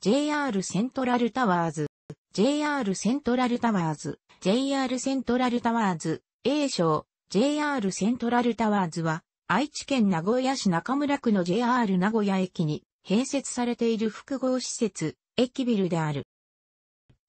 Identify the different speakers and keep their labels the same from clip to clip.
Speaker 1: JR セントラルタワーズ、JR セントラルタワーズ、JR セントラルタワーズ、A 賞、JR セントラルタワーズは、愛知県名古屋市中村区の JR 名古屋駅に併設されている複合施設、駅ビルである。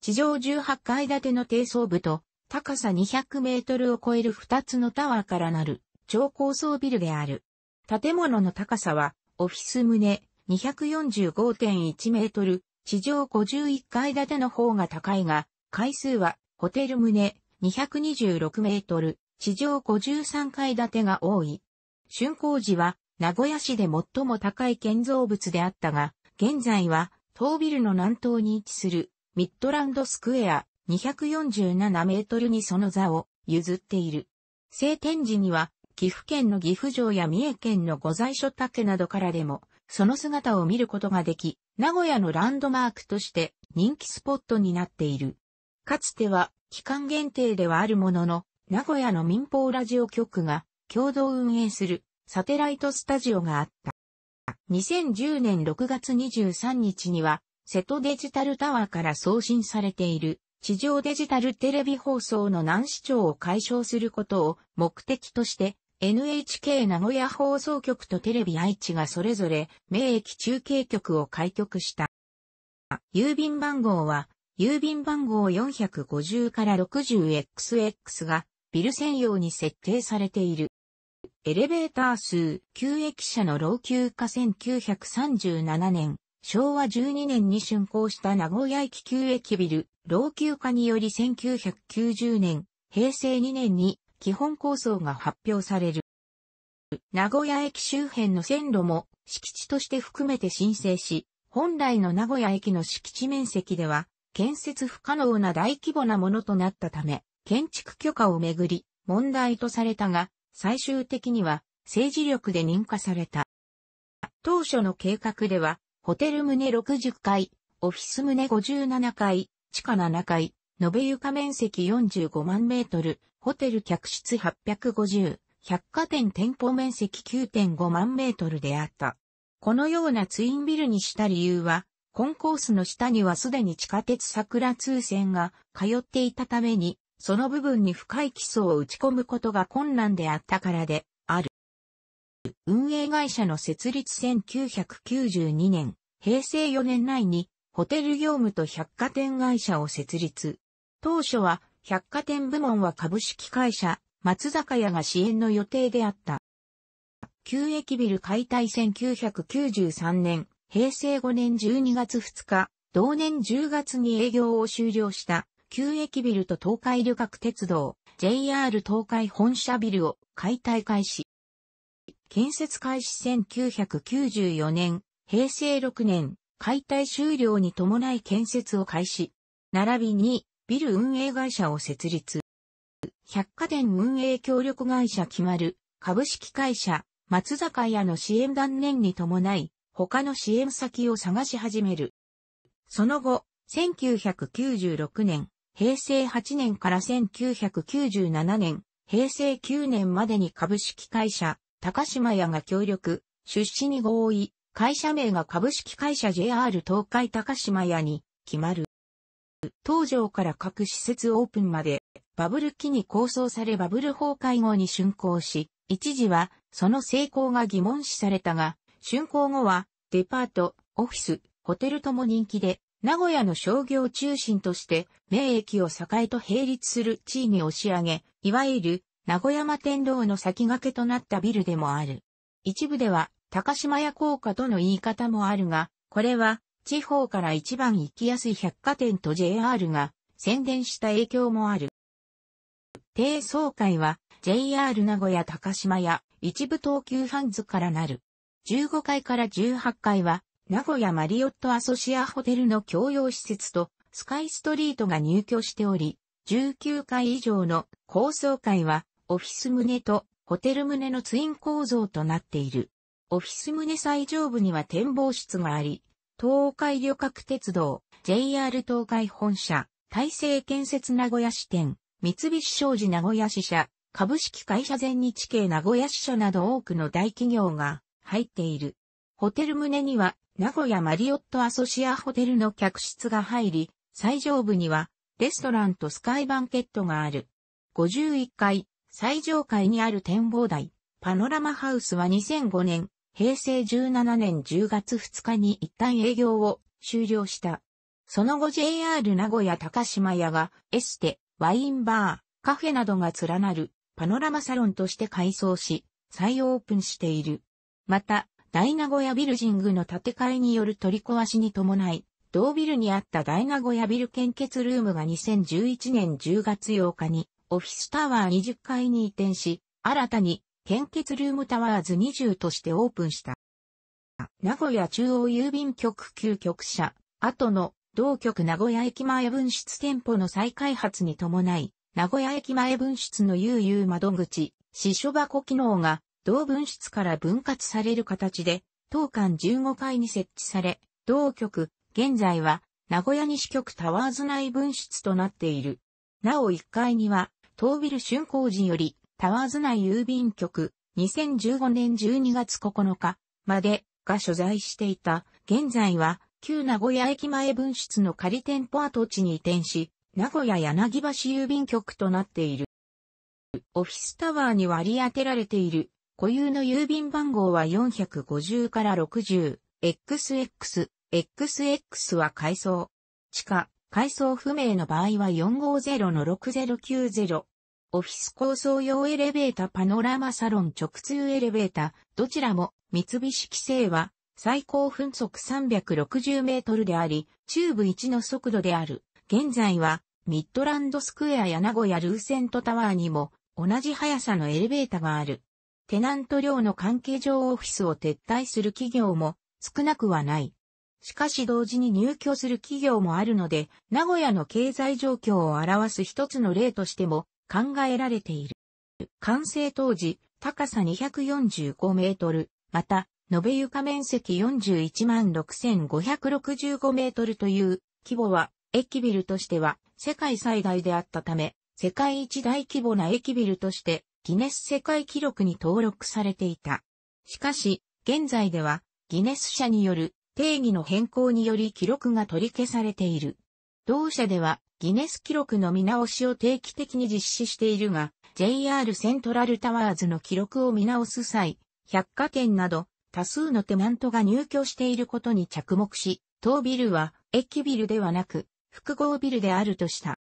Speaker 1: 地上18階建ての低層部と、高さ200メートルを超える2つのタワーからなる、超高層ビルである。建物の高さは、オフィス棟、245.1メートル、地上51階建ての方が高いが、階数はホテル棟226メートル、地上53階建てが多い。竣工時は名古屋市で最も高い建造物であったが、現在は当ビルの南東に位置するミッドランドスクエア247メートルにその座を譲っている。晴天時には岐阜県の岐阜城や三重県の御在所竹などからでもその姿を見ることができ、名古屋のランドマークとして人気スポットになっている。かつては期間限定ではあるものの、名古屋の民放ラジオ局が共同運営するサテライトスタジオがあった。2010年6月23日には、瀬戸デジタルタワーから送信されている地上デジタルテレビ放送の難視聴を解消することを目的として NHK 名古屋放送局とテレビ愛知がそれぞれ名駅中継局を開局した。郵便番号は、郵便番号450から 60XX がビル専用に設定されている。エレベーター数、旧駅舎の老朽化1937年、昭和12年に竣工した名古屋駅旧駅ビル、老朽化により1990年、平成2年に基本構想が発表される。名古屋駅周辺の線路も敷地として含めて申請し、本来の名古屋駅の敷地面積では建設不可能な大規模なものとなったため、建築許可をめぐり問題とされたが、最終的には政治力で認可された。当初の計画では、ホテル棟60階、オフィス棟57階、地下7階、延べ床面積45万メートル、ホテル客室850、百貨店店舗面積9.5万メートルであった。このようなツインビルにした理由は、コンコースの下にはすでに地下鉄桜通線が通っていたために、その部分に深い基礎を打ち込むことが困難であったからである。運営会社の設立1992年、平成4年内にホテル業務と百貨店会社を設立。当初は百貨店部門は株式会社、松坂屋が支援の予定であった。旧駅ビル解体1993年、平成5年12月2日、同年10月に営業を終了した旧駅ビルと東海旅客鉄道 JR 東海本社ビルを解体開始。建設開始1994年、平成6年、解体終了に伴い建設を開始。並びにビル運営会社を設立。百貨店運営協力会社決まる株式会社松坂屋の支援断念に伴い他の支援先を探し始める。その後、1996年、平成8年から1997年、平成9年までに株式会社高島屋が協力、出資に合意、会社名が株式会社 JR 東海高島屋に決まる。東場から各施設オープンまで、バブル期に構想されバブル崩壊後に竣工し、一時はその成功が疑問視されたが、竣工後はデパート、オフィス、ホテルとも人気で、名古屋の商業中心として、名駅を栄と並立する地位に押し上げ、いわゆる名古屋間天皇の先駆けとなったビルでもある。一部では、高島屋効果との言い方もあるが、これは地方から一番行きやすい百貨店と JR が宣伝した影響もある。低層階は JR 名古屋高島や一部東急ハンズからなる。15階から18階は名古屋マリオットアソシアホテルの共用施設とスカイストリートが入居しており、19階以上の高層階はオフィス棟とホテル棟のツイン構造となっている。オフィス棟最上部には展望室があり、東海旅客鉄道、JR 東海本社、大成建設名古屋支店、三菱商事名古屋支社、株式会社全日系名古屋支社など多くの大企業が入っている。ホテル棟には名古屋マリオットアソシアホテルの客室が入り、最上部にはレストランとスカイバンケットがある。51階、最上階にある展望台、パノラマハウスは2005年、平成17年10月2日に一旦営業を終了した。その後 JR 名古屋高島屋がエステ、ワインバー、カフェなどが連なるパノラマサロンとして改装し、再オープンしている。また、大名古屋ビルジングの建て替えによる取り壊しに伴い、同ビルにあった大名古屋ビル献血ルームが2011年10月8日にオフィスタワー20階に移転し、新たに献血ルームタワーズ20としてオープンした。名古屋中央郵便局旧局舎、後の同局名古屋駅前分室店舗の再開発に伴い、名古屋駅前分室の悠々窓口、支所箱機能が同分室から分割される形で、当館15階に設置され、同局、現在は名古屋西局タワーズ内分室となっている。なお1階には、東ビル竣工時よりタワーズ内郵便局、2015年12月9日までが所在していた、現在は旧名古屋駅前分室の仮店舗跡地に移転し、名古屋柳橋郵便局となっている。オフィスタワーに割り当てられている固有の郵便番号は450から60、XX、XX は階層。地下、階層不明の場合は450の6090、オフィス構想用エレベータパノラマサロン直通エレベータ、どちらも三菱規制は最高分速360メートルであり、中部1の速度である。現在はミッドランドスクエアや名古屋ルーセントタワーにも同じ速さのエレベータがある。テナント量の関係上オフィスを撤退する企業も少なくはない。しかし同時に入居する企業もあるので、名古屋の経済状況を表す一つの例としても考えられている。完成当時、高さ245メートル、また、延べ床面積41万6565メートルという規模は、駅ビルとしては世界最大であったため、世界一大規模な駅ビルとしてギネス世界記録に登録されていた。しかし、現在ではギネス社による定義の変更により記録が取り消されている。同社ではギネス記録の見直しを定期的に実施しているが、JR セントラルタワーズの記録を見直す際、百貨店など多数のテナントが入居していることに着目し、当ビルは駅ビルではなく複合ビルであるとした。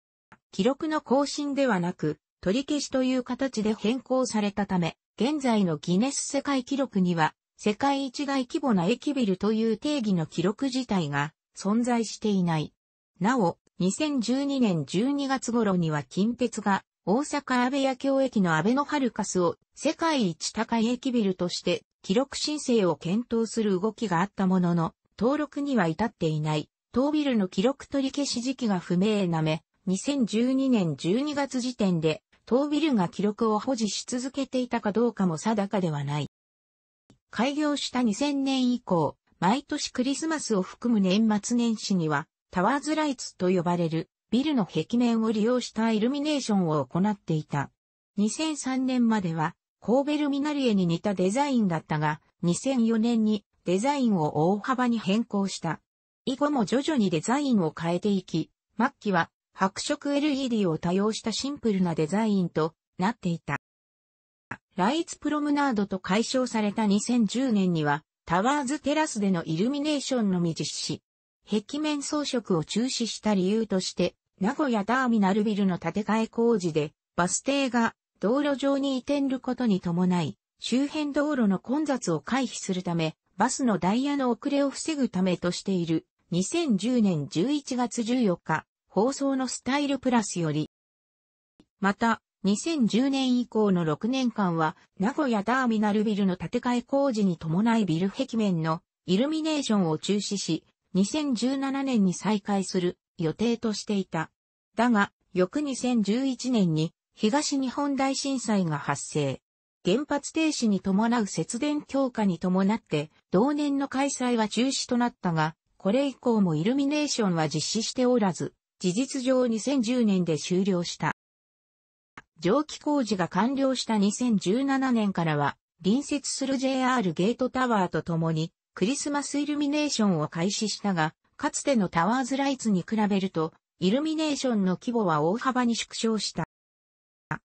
Speaker 1: 記録の更新ではなく取り消しという形で変更されたため、現在のギネス世界記録には世界一大規模な駅ビルという定義の記録自体が存在していない。なお、2012年12月頃には近鉄が大阪安倍野京駅の安倍のハルカスを世界一高い駅ビルとして記録申請を検討する動きがあったものの登録には至っていない当ビルの記録取り消し時期が不明なめ2012年12月時点で当ビルが記録を保持し続けていたかどうかも定かではない。開業した2000年以降、毎年クリスマスを含む年末年始には、タワーズライツと呼ばれるビルの壁面を利用したイルミネーションを行っていた。2003年までは神戸ルミナリエに似たデザインだったが、2004年にデザインを大幅に変更した。以後も徐々にデザインを変えていき、末期は白色 LED を多用したシンプルなデザインとなっていた。ライツプロムナードと解消された2010年にはタワーズテラスでのイルミネーションのみ実施。壁面装飾を中止した理由として、名古屋ターミナルビルの建て替え工事で、バス停が道路上に移転ることに伴い、周辺道路の混雑を回避するため、バスのダイヤの遅れを防ぐためとしている、2010年11月14日、放送のスタイルプラスより。また、2010年以降の6年間は、名古屋ターミナルビルの建て替え工事に伴いビル壁面のイルミネーションを中止し、2017年に再開する予定としていた。だが、翌2011年に東日本大震災が発生。原発停止に伴う節電強化に伴って同年の開催は中止となったが、これ以降もイルミネーションは実施しておらず、事実上2010年で終了した。蒸気工事が完了した2017年からは、隣接する JR ゲートタワーとともに、クリスマスイルミネーションを開始したが、かつてのタワーズライツに比べると、イルミネーションの規模は大幅に縮小した。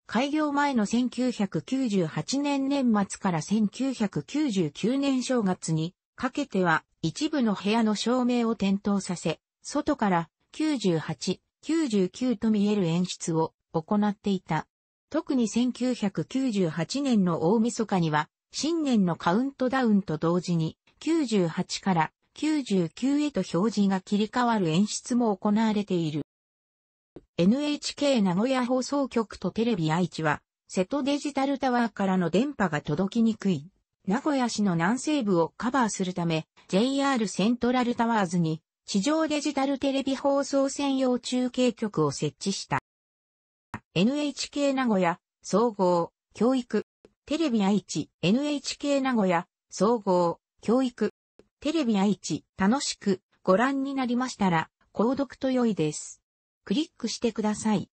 Speaker 1: 開業前の1998年年末から1999年正月にかけては一部の部屋の照明を点灯させ、外から98、99と見える演出を行っていた。特に1998年の大晦日には新年のカウントダウンと同時に98から99へと表示が切り替わる演出も行われている。NHK 名古屋放送局とテレビ愛知は、瀬戸デジタルタワーからの電波が届きにくい。名古屋市の南西部をカバーするため、JR セントラルタワーズに、地上デジタルテレビ放送専用中継局を設置した。NHK 名古屋、総合、教育、テレビ愛知、NHK 名古屋、総合、教育、テレビ愛知、楽しくご覧になりましたら、購読と良いです。クリックしてください。